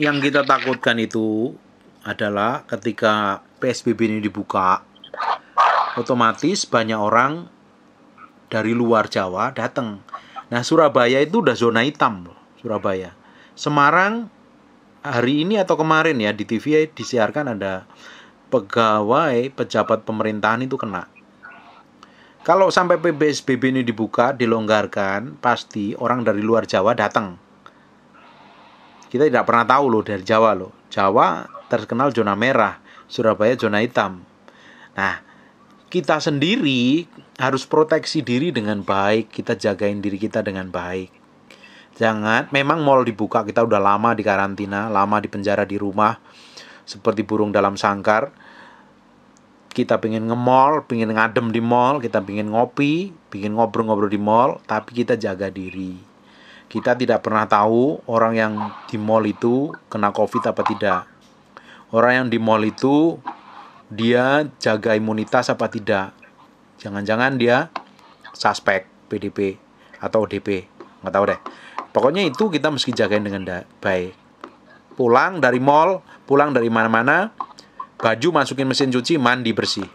yang kita takutkan itu adalah ketika PSBB ini dibuka, otomatis banyak orang dari luar Jawa datang. Nah, Surabaya itu udah zona hitam, Surabaya. Semarang hari ini atau kemarin ya di TV ya, disiarkan ada pegawai pejabat pemerintahan itu kena. Kalau sampai PSBB ini dibuka, dilonggarkan, pasti orang dari luar Jawa datang kita tidak pernah tahu loh dari Jawa loh. Jawa terkenal zona merah, Surabaya zona hitam. Nah, kita sendiri harus proteksi diri dengan baik, kita jagain diri kita dengan baik. Jangan, memang mall dibuka, kita udah lama di karantina, lama di penjara di rumah, seperti burung dalam sangkar. Kita pengen nge-mall, pengen ngadem di mall, kita pengen ngopi, pengen ngobrol-ngobrol di mall, tapi kita jaga diri kita tidak pernah tahu orang yang di mall itu kena COVID apa tidak. Orang yang di mall itu dia jaga imunitas apa tidak. Jangan-jangan dia suspek PDP atau ODP. Nggak tahu deh. Pokoknya itu kita mesti jagain dengan baik. Pulang dari mall, pulang dari mana-mana, baju masukin mesin cuci, mandi bersih.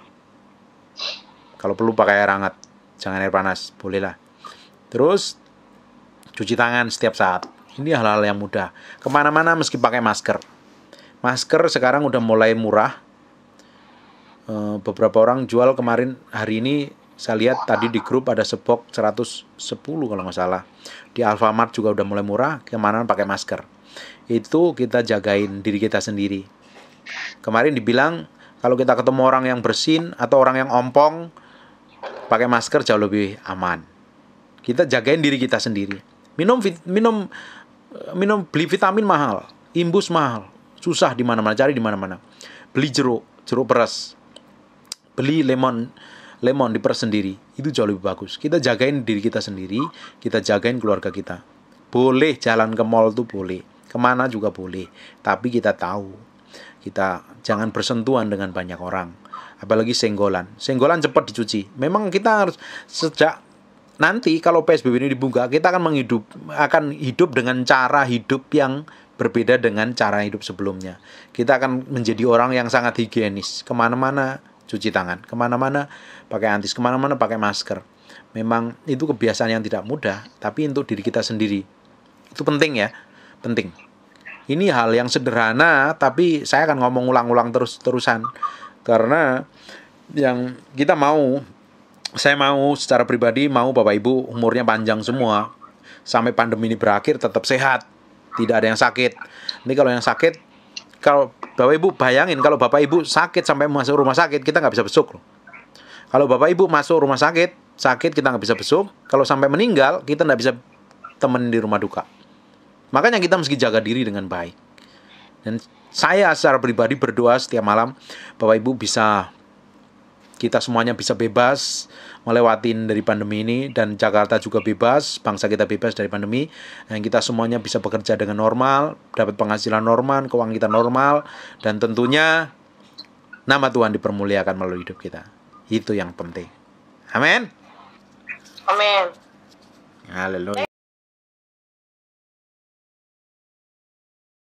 Kalau perlu pakai air hangat, jangan air panas, bolehlah. Terus cuci tangan setiap saat. Ini hal-hal yang mudah. Kemana-mana meski pakai masker. Masker sekarang udah mulai murah. Eh, beberapa orang jual kemarin hari ini saya lihat tadi di grup ada sebok 110 kalau nggak salah. Di Alfamart juga udah mulai murah, kemana pakai masker. Itu kita jagain diri kita sendiri. Kemarin dibilang kalau kita ketemu orang yang bersin atau orang yang ompong, pakai masker jauh lebih aman. Kita jagain diri kita sendiri. Minum minum minum beli vitamin mahal, imbus mahal, susah di mana-mana cari di mana-mana. Beli jeruk, jeruk peras. Beli lemon, lemon diperas sendiri. Itu jauh lebih bagus. Kita jagain diri kita sendiri, kita jagain keluarga kita. Boleh jalan ke mall tuh boleh, kemana juga boleh. Tapi kita tahu, kita jangan bersentuhan dengan banyak orang apalagi senggolan. Senggolan cepat dicuci. Memang kita harus sejak nanti kalau PSBB ini dibuka, kita akan menghidup akan hidup dengan cara hidup yang berbeda dengan cara hidup sebelumnya. Kita akan menjadi orang yang sangat higienis, kemana-mana cuci tangan, kemana-mana pakai antis, kemana-mana pakai masker. Memang itu kebiasaan yang tidak mudah, tapi untuk diri kita sendiri itu penting ya, penting. Ini hal yang sederhana, tapi saya akan ngomong ulang-ulang terus-terusan karena yang kita mau saya mau secara pribadi mau Bapak Ibu umurnya panjang semua sampai pandemi ini berakhir tetap sehat, tidak ada yang sakit. Ini kalau yang sakit kalau Bapak Ibu bayangin kalau Bapak Ibu sakit sampai masuk rumah sakit kita nggak bisa besuk loh. Kalau Bapak Ibu masuk rumah sakit, sakit kita nggak bisa besuk. Kalau sampai meninggal, kita nggak bisa temen di rumah duka. Makanya kita mesti jaga diri dengan baik. Dan saya secara pribadi berdoa setiap malam, Bapak Ibu bisa kita semuanya bisa bebas melewatin dari pandemi ini dan Jakarta juga bebas, bangsa kita bebas dari pandemi dan kita semuanya bisa bekerja dengan normal, dapat penghasilan normal, keuangan kita normal dan tentunya nama Tuhan dipermuliakan melalui hidup kita. Itu yang penting. Amin. Amin. Haleluya.